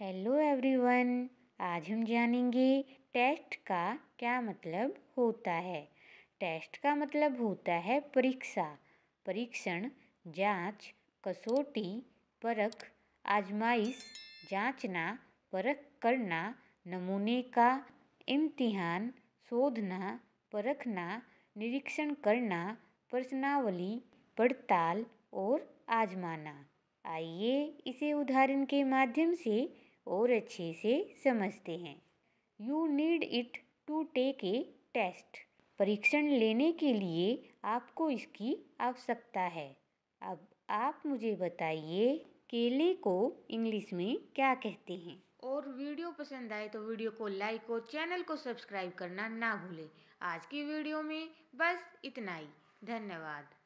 hello everyone आज हम जानेंगे टेस्ट का क्या मतलब होता है टेस्ट का मतलब होता है परीक्षा परीक्षण जांच कसौटी परख आजमाइश जांचना परख करना नमूने का इम्तिहान शोधना परखना निरीक्षण करना प्रश्नावली पड़ताल और आजमाना आइए इसे उदाहरण के माध्यम से और अच्छे से समझते हैं you need it to take a test परीक्षण लेने के लिए आपको इसकी आवश्यकता है अब आप मुझे बताइए केले को इंग्लिश में क्या कहते हैं और वीडियो पसंद आए तो वीडियो को लाइक और चैनल को सब्सक्राइब करना ना भूलें आज की वीडियो में बस इतना ही धन्यवाद